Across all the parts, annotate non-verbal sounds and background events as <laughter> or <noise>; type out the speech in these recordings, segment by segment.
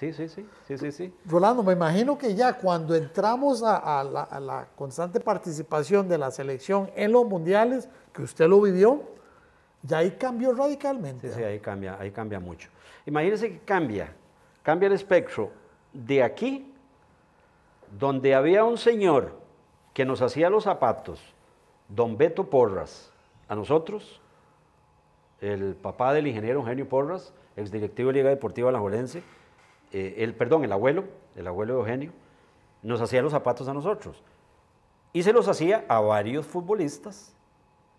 Sí, sí, sí, sí, sí, sí. Rolando, me imagino que ya cuando entramos a, la, constante participación de la selección en los mundiales, que usted lo vivió, ya ahí cambió radicalmente. Sí, ahí cambia, ahí cambia mucho. Imagínense que cambia, cambia el espectro de aquí, donde había un señor que nos hacía los zapatos, don Beto Porras, a nosotros, el papá del ingeniero Eugenio Porras, exdirectivo de Liga Deportiva Alajuelense, eh, el, perdón, el abuelo, el abuelo de Eugenio, nos hacía los zapatos a nosotros. Y se los hacía a varios futbolistas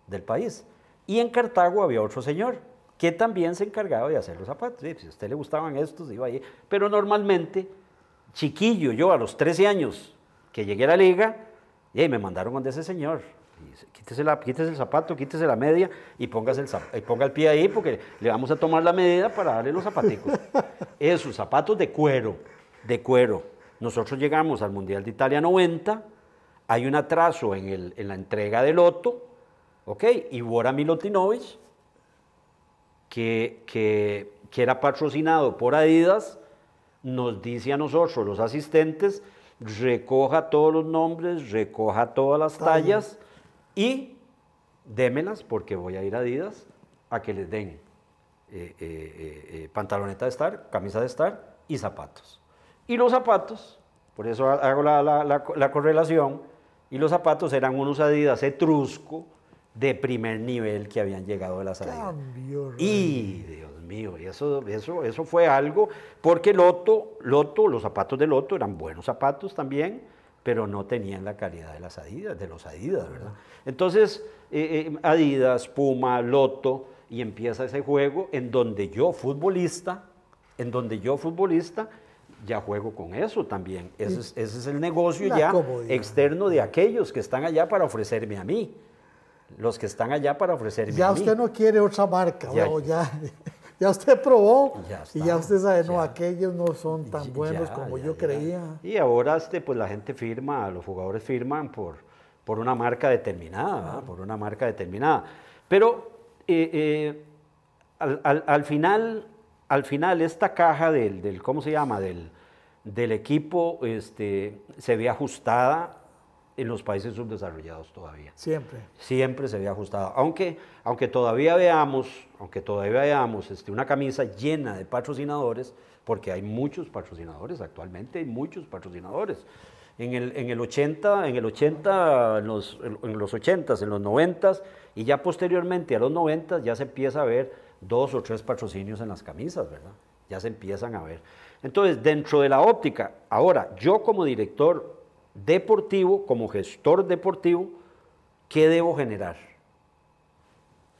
del país. Y en Cartago había otro señor que también se encargaba de hacer los zapatos. si a usted le gustaban estos, iba ahí. Pero normalmente, chiquillo, yo a los 13 años que llegué a la liga, y me mandaron a ese señor, quítese, la, el zapato, quítese la media y, pongas el, y ponga el pie ahí porque le vamos a tomar la medida para darle los zapaticos. <laughs> Esos zapatos de cuero, de cuero. Nosotros llegamos al Mundial de Italia 90, hay un atraso en, la entrega del loto, ¿ok? Y Bora Milutinovic, que, que, que era patrocinado por Adidas, nos dice a nosotros, los asistentes, recoja todos los nombres, recoja todas las tallas y démelas porque voy a ir a Adidas a que les den eh, eh, eh, pantaloneta de estar, camisa de estar y zapatos. Y los zapatos, por eso hago la, correlación, y los zapatos eran unos Adidas etrusco de primer nivel que habían llegado de las Adidas. y Dios mío, eso, eso, eso fue algo, porque Loto, Loto, los zapatos de Loto eran buenos zapatos también, pero no tenían la calidad de las Adidas, de los Adidas, ¿verdad? Entonces, eh, eh, Adidas, Puma, Loto, y empieza ese juego en donde yo futbolista, en donde yo futbolista, ya juego con eso también. Ese es, el negocio ya externo de aquellos que están allá para ofrecerme a mí. Los que están allá para ofrecerme a mí. Ya usted no quiere otra marca, ya ya usted probó y ya usted sabe, no, aquellos no son tan buenos como yo creía. Y ahora este, pues la gente firma, los jugadores firman por, por una marca determinada, por una marca determinada. Pero eh, eh, al, final, al final esta caja del, ¿cómo se llama? Del, del equipo este, se ve ajustada en los países subdesarrollados todavía. Siempre. Siempre se ve ajustado. Aunque, aunque todavía veamos, aunque todavía veamos este, una camisa llena de patrocinadores, porque hay muchos patrocinadores, actualmente hay muchos patrocinadores. En el, en el 80, en el 80, en los, en los 80, en los 90 y ya posteriormente a los 90 ya se empieza a ver dos o tres patrocinios en las camisas, ¿verdad? Ya se empiezan a ver. Entonces, dentro de la óptica, ahora, yo como director deportivo, como gestor deportivo, ¿qué debo generar?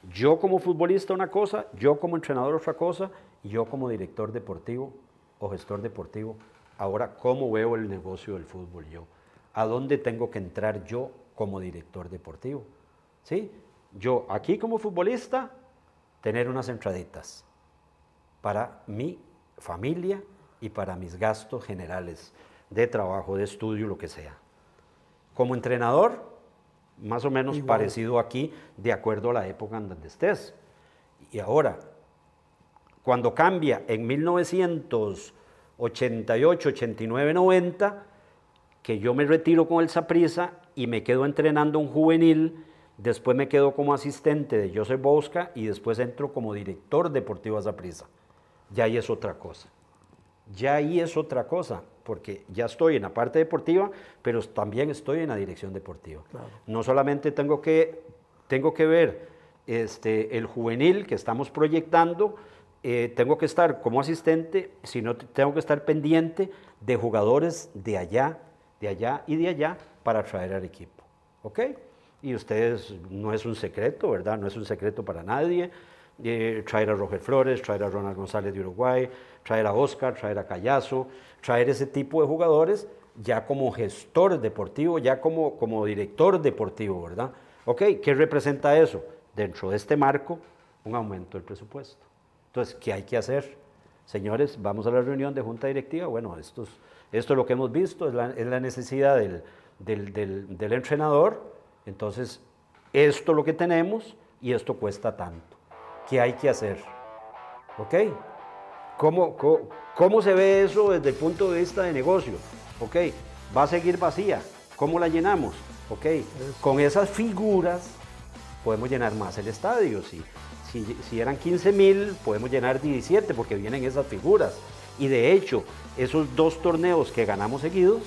Yo como futbolista una cosa, yo como entrenador otra cosa, y yo como director deportivo o gestor deportivo, ahora cómo veo el negocio del fútbol yo, a dónde tengo que entrar yo como director deportivo. ¿Sí? Yo aquí como futbolista, tener unas entraditas para mi familia y para mis gastos generales de trabajo, de estudio, lo que sea. Como entrenador, más o menos parecido aquí, de acuerdo a la época en donde estés. Y ahora, cuando cambia en 1988, 89, 90, que yo me retiro con el Saprisa y me quedo entrenando un juvenil, después me quedo como asistente de Joseph Bosca y después entro como director deportivo a Saprisa. Ya ahí es otra cosa. Ya ahí es otra cosa porque ya estoy en la parte deportiva, pero también estoy en la dirección deportiva. No solamente tengo que, tengo que ver este, el juvenil que estamos proyectando, eh, tengo que estar como asistente, sino tengo que estar pendiente de jugadores de allá, de allá y de allá para traer al equipo. ¿Ok? Y ustedes, no es un secreto, ¿verdad? No es un secreto para nadie traer a Roger Flores, traer a Ronald González de Uruguay, traer a Oscar, traer a Callazo, traer ese tipo de jugadores ya como gestor deportivo, ya como, como director deportivo, ¿verdad? Ok, ¿qué representa eso? Dentro de este marco, un aumento del presupuesto. Entonces, ¿qué hay que hacer? Señores, vamos a la reunión de junta directiva. Bueno, esto es, lo que hemos visto, es la, necesidad del, del entrenador. Entonces, esto es lo que tenemos y esto cuesta tanto. ¿Qué hay que hacer. ¿Ok? ¿Cómo, cómo, se ve eso desde el punto de vista de negocio? ¿Ok? Va a seguir vacía. ¿Cómo la llenamos? ¿Ok? Con esas figuras podemos llenar más el estadio. Si, si, eran 15.000 podemos llenar 17 porque vienen esas figuras. Y de hecho, esos dos torneos que ganamos seguidos,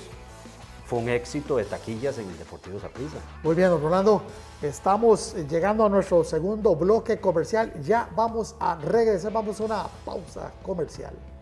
fue un éxito de taquillas en el Deportivo Saprissa. Muy bien, don Rolando. Estamos eh, llegando a nuestro segundo bloque comercial. Ya vamos a regresar, vamos a una pausa comercial.